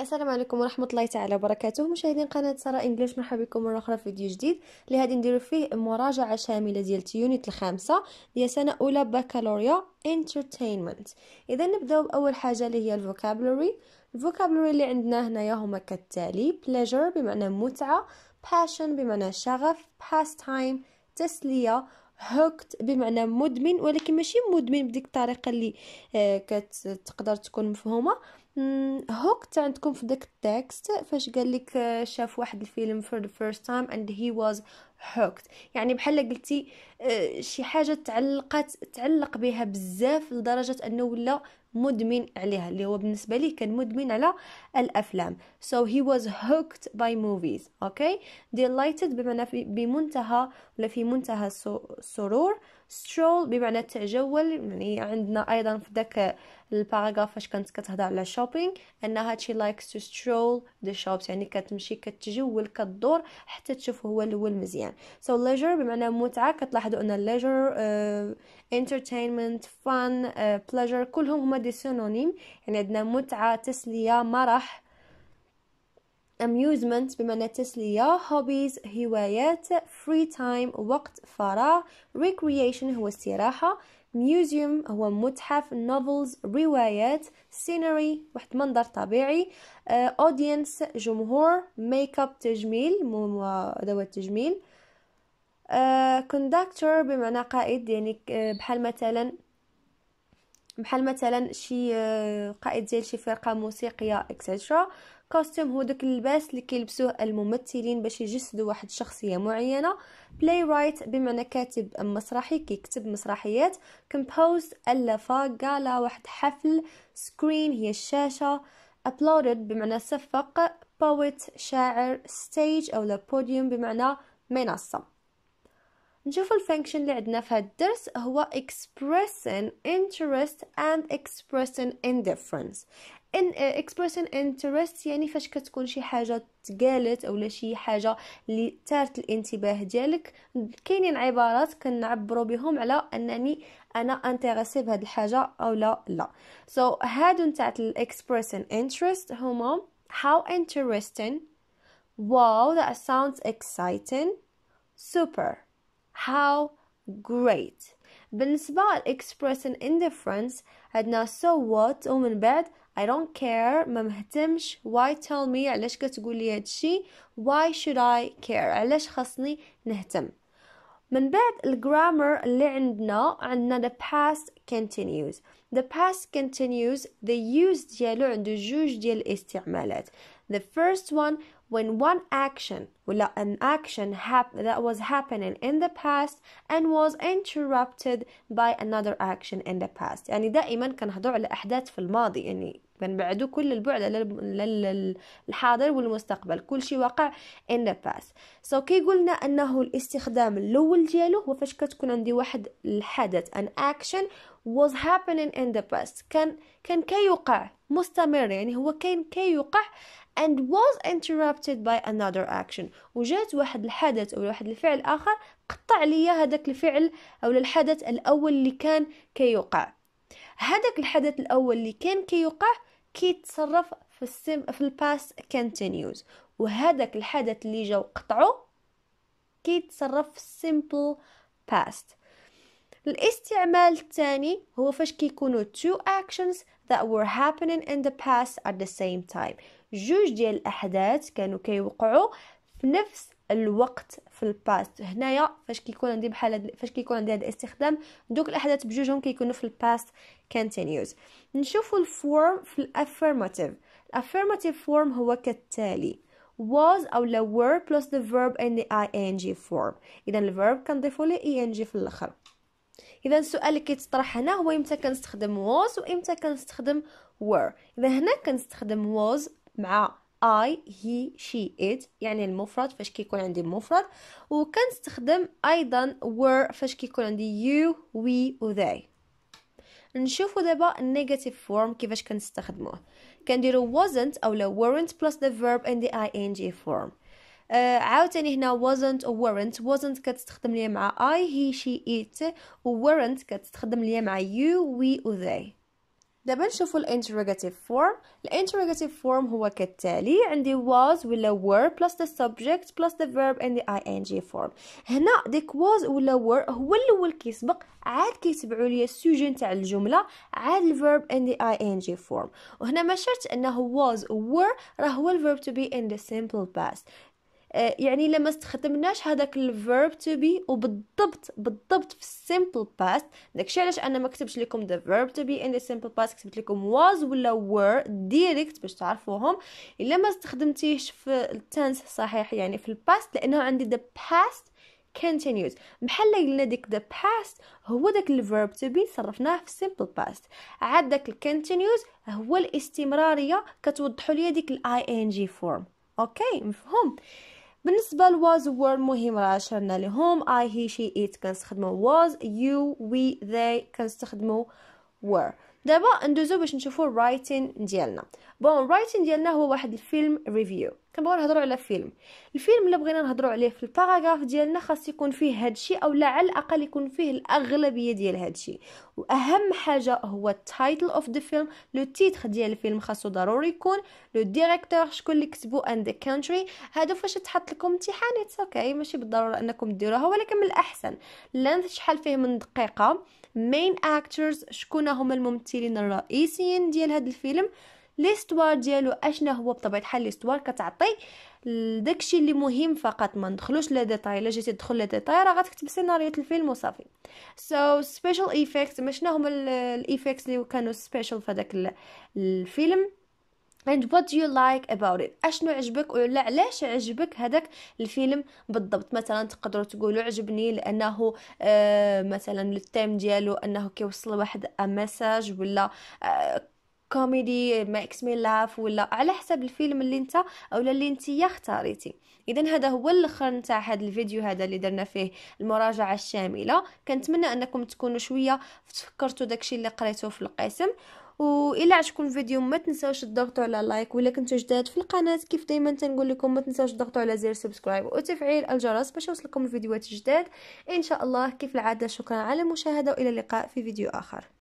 السلام عليكم ورحمة الله تعالى وبركاته مشاهدين قناة سارة انجليش مرحبا بكم مرة أخرى في فيديو جديد اللي غادي نديرو فيه مراجعة شاملة ديال تيونيت الخامسة ديال سنة أولى بكالوريا انترتينمنت إذا نبداو بأول حاجة اللي هي الفوكابلوري الفوكابلوري اللي عندنا هنايا هما كالتالي pleasure بمعنى متعة passion بمعنى شغف pastime تسلية هوكت بمعنى مدمن ولكن ماشي مدمن بديك الطريقه اللي آه، كتقدر تكون مفهومه هوكت عندكم في داك التكست فاش قال لك آه، شاف واحد الفيلم for the first time and he was hooked يعني بحال قلتي آه، شي حاجه تعلقت تعلق بها بزاف لدرجه انه ولا مدمن عليها اللي هو بالنسبه ليه كان مدمن على الافلام so he was hooked by movies okay delighted بمعنى في بمنتهى ولا في منتهى السرور stroll بمعنى تجول يعني عندنا ايضا في ذاك الباراغراف فاش كانت كتهضر على shopping انها she likes to stroll the shops يعني كتمشي كتجول كدور حتى تشوف هو الاول مزيان so leisure بمعنى متعه كتلاحظ لاحظوا ان leisure uh, entertainment fun uh, pleasure كلهم هما دي سينونيم يعني عندنا متعة تسلية مرح amusement بمعنى تسلية hobbies هوايات free time وقت فراغ recreation هو استراحة museum هو متحف novels روايات scenery واحد منظر طبيعي uh, audience جمهور makeup تجميل مو أدوات تجميل كونداكتور آه، بمعنى قائد يعني آه، بحال مثلا بحال مثلا شي آه، قائد ديال شي فرقه موسيقيه اكسترا كوستيم هو داك اللباس اللي كيلبسوه الممثلين باش يجسدوا واحد الشخصيه معينه بلاي رايت بمعنى كاتب مسرحي كيكتب مسرحيات كومبوز الفا غالا واحد حفل سكرين هي الشاشه ابلودد بمعنى صفق بويت شاعر ستيج او لا بوديوم بمعنى منصه نشوف الفانكشن اللي عندنا في هذا الدرس هو expressing interest and expressing indifference in uh, expressing interest يعني فاش كتكون شي حاجه تقالت اولا شي حاجه اللي ثارت الانتباه ديالك كاينين عبارات كنعبروا بهم على انني انا انتريسي بهاد الحاجه اولا لا سو so, هادو نتاع expressing interest هما how interesting wow that sounds exciting super how great بالنسبة express an indifference عندنا so what ومن بعد I don't care ما مهتمش why tell me علاش كتقولي هادشي why should I care علاش خاصني نهتم من بعد الجرامر اللي عندنا عندنا the past continues the past continues the use ديالو عنده جوج ديال الاستعمالات The first one when one action ولا an action hap- that was happening in the past and was interrupted by another action in the past يعني دائما كنهضروا على احداث في الماضي يعني بنبعدوا كل البعد لل... الحاضر والمستقبل كل شيء وقع in the past so كي قلنا انه الاستخدام الاول ديالو هو فاش كتكون عندي واحد الحدث an action was happening in the past كان كان كيوقع مستمر يعني هو كان كيوقع and was interrupted by another action وجات واحد الحدث او واحد الفعل اخر قطع ليا هذاك الفعل او الحدث الاول اللي كان كيوقع هذاك الحدث الاول اللي كان كيوقع كيتصرف في السم في الباست كونتينيوز وهذاك الحدث اللي جا وقطعه كيتصرف في simple باست الاستعمال الثاني هو فاش كيكونوا two actions that were happening in the past at the same time جوج ديال الاحداث كانوا كيوقعوا في نفس الوقت في الباست هنايا فاش كيكون عندي بحال فاش كيكون عندي هذا الاستخدام دوك الاحداث بجوجهم كيكونوا في الباست كونتينيوز نشوفوا الفورم في الافيرماتيف الافيرماتيف فورم هو كالتالي was او لا were plus the verb in the ing form اذا الفيرب كنضيفوا ليه ing في الاخر اذا السؤال اللي كيتطرح هنا هو امتى كنستخدم was وامتى كنستخدم were اذا هنا كنستخدم was مع I, he, she, it يعني المفرد فاش كيكون عندي مفرد وكنستخدم ايضا were فاش كيكون عندي you, we و they نشوفوا دابا النيجاتيف فورم كيفاش كنستخدموه كنديرو wasn't او لا weren't plus the verb in the ing form عاوتاني هنا wasn't و weren't wasn't كتستخدم ليا مع I he she it و weren't كتستخدم ليا مع you we و they دابا نشوفوا الانتروغاتيف فورم الانتروغاتيف فورم هو كالتالي عندي was ولا were plus the subject plus the verb and the ing form هنا ديك was ولا were هو الاول كيسبق عاد كيتبعوا ليا السوجي نتاع الجمله عاد الفيرب and the ing form وهنا ما شرط انه was و were راه هو الفيرب to be in the simple past آه، يعني لما استخدمناش هذاك الفيرب تو بي وبالضبط بالضبط في السيمبل باست داكشي علاش انا ما كتبتش لكم ذا فيرب تو بي ان سيمبل باست كتبت لكم واز ولا وير ديريكت باش تعرفوهم الا ما استخدمتيهش في التنس صحيح يعني في الباست لانه عندي ذا باست continues بحال قلنا ديك the past هو داك الفيرب to be صرفناه في simple past عاد داك ال continues هو الاستمراريه كتوضحوا لي ديك الاي ان جي فورم اوكي مفهوم بالنسبه لواز وورد مهم راه اشرنا لهم اي هي شي ايت كنستخدموا واز يو وي ذي كنستخدموا were دابا ندوزو باش نشوفو الرايتين ديالنا بون الرايتين ديالنا هو واحد الفيلم ريفيو كنبغيو نهضروا على فيلم الفيلم اللي بغينا نهضروا عليه في الباراغراف ديالنا خاص يكون فيه هادشي او لا على الاقل يكون فيه الاغلبيه ديال هادشي واهم حاجه هو التايتل اوف ذا فيلم لو تيتر ديال الفيلم خاصو ضروري يكون لو ديريكتور شكون اللي كتبو اند ذا كونتري هادو فاش تحط لكم امتحان اوكي ماشي بالضروره انكم ديروها ولكن من الاحسن لانث شحال فيه من دقيقه مين اكترز شكون هما الممثلين الرئيسيين ديال هذا الفيلم ليستوار ديالو اشنا هو بطبيعه الحال ليستوار كتعطي داكشي اللي مهم فقط ما ندخلوش لا ديتاي الا جيتي تدخل لا ديتاي راه غتكتب سيناريو الفيلم وصافي سو سبيشال ايفيكت ما شنو هما الايفيكتس اللي كانوا سبيشال في هذاك الفيلم and what you like about it اشنو عجبك ولا علاش عجبك هذاك الفيلم بالضبط مثلا تقدروا تقولوا عجبني لانه آه مثلا التيم ديالو انه كيوصل واحد ميساج ولا آه كوميدي ميكس مي لاف ولا على حسب الفيلم اللي انت او اللي انتيا اختاريتي اذا هذا هو الاخر نتاع هذا الفيديو هذا اللي درنا فيه المراجعه الشامله كنتمنى انكم تكونوا شويه تفكرتوا داكشي اللي قريتوه في القسم الى عجبكم الفيديو ما تنساوش تضغطوا على لايك ولا كنتو جداد في القناه كيف دائما تنقول لكم ما تنساوش تضغطوا على زر سبسكرايب وتفعيل الجرس باش يوصلكم الفيديوهات الجداد ان شاء الله كيف العاده شكرا على المشاهده والى اللقاء في فيديو اخر